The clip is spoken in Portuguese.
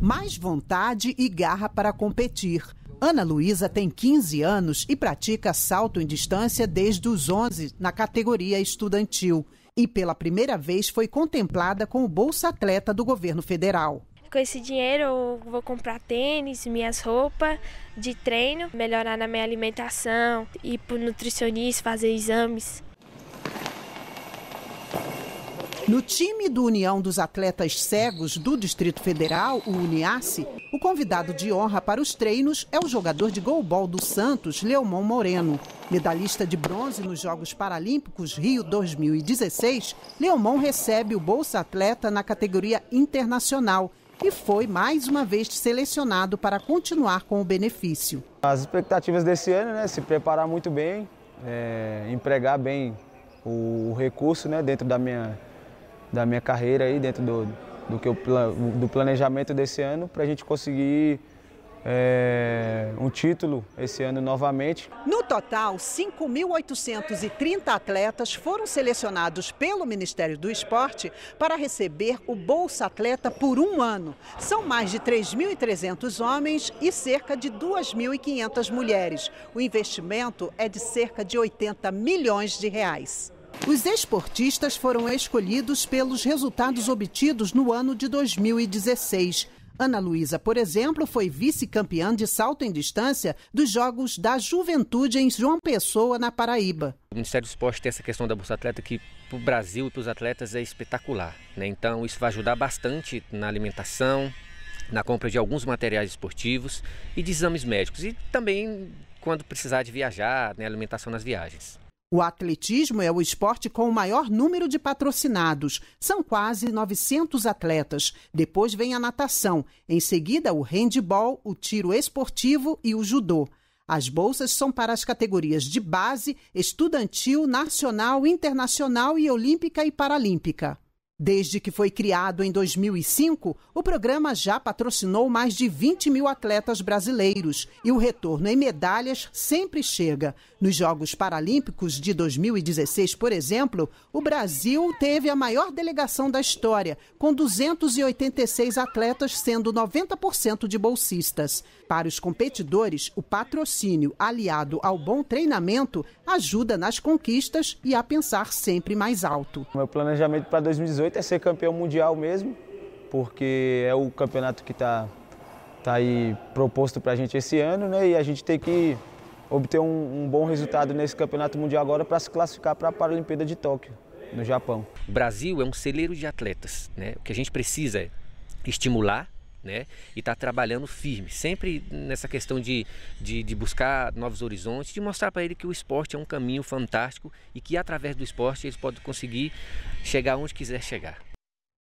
mais vontade e garra para competir. Ana Luísa tem 15 anos e pratica salto em distância desde os 11 na categoria estudantil. E pela primeira vez foi contemplada com o Bolsa Atleta do governo federal. Com esse dinheiro eu vou comprar tênis, minhas roupas de treino, melhorar na minha alimentação, ir para nutricionista, fazer exames. No time do União dos Atletas Cegos do Distrito Federal, o Uniace, o convidado de honra para os treinos é o jogador de golbol do Santos, Leomão Moreno. Medalhista de bronze nos Jogos Paralímpicos Rio 2016, Leomão recebe o Bolsa Atleta na categoria internacional e foi mais uma vez selecionado para continuar com o benefício. As expectativas desse ano, né, se preparar muito bem, é, empregar bem o recurso né, dentro da minha da minha carreira aí dentro do, do, que eu, do planejamento desse ano para a gente conseguir é, um título esse ano novamente. No total, 5.830 atletas foram selecionados pelo Ministério do Esporte para receber o Bolsa Atleta por um ano. São mais de 3.300 homens e cerca de 2.500 mulheres. O investimento é de cerca de 80 milhões de reais. Os esportistas foram escolhidos pelos resultados obtidos no ano de 2016. Ana Luísa, por exemplo, foi vice-campeã de salto em distância dos Jogos da Juventude em João Pessoa, na Paraíba. O Ministério do Esporte tem essa questão da Bolsa Atleta que para o Brasil e para os atletas é espetacular. Né? Então isso vai ajudar bastante na alimentação, na compra de alguns materiais esportivos e de exames médicos. E também quando precisar de viajar, né, alimentação nas viagens. O atletismo é o esporte com o maior número de patrocinados. São quase 900 atletas. Depois vem a natação, em seguida o handball, o tiro esportivo e o judô. As bolsas são para as categorias de base, estudantil, nacional, internacional e olímpica e paralímpica. Desde que foi criado em 2005, o programa já patrocinou mais de 20 mil atletas brasileiros e o retorno em medalhas sempre chega. Nos Jogos Paralímpicos de 2016, por exemplo, o Brasil teve a maior delegação da história, com 286 atletas, sendo 90% de bolsistas. Para os competidores, o patrocínio, aliado ao bom treinamento, ajuda nas conquistas e a pensar sempre mais alto. Meu planejamento para 2018 2018 é ser campeão mundial mesmo, porque é o campeonato que está tá aí proposto para a gente esse ano, né? E a gente tem que obter um, um bom resultado nesse campeonato mundial agora para se classificar para a Paralimpíada de Tóquio, no Japão. O Brasil é um celeiro de atletas, né? O que a gente precisa é estimular né? E está trabalhando firme, sempre nessa questão de, de, de buscar novos horizontes, de mostrar para ele que o esporte é um caminho fantástico e que através do esporte eles podem conseguir chegar onde quiser chegar.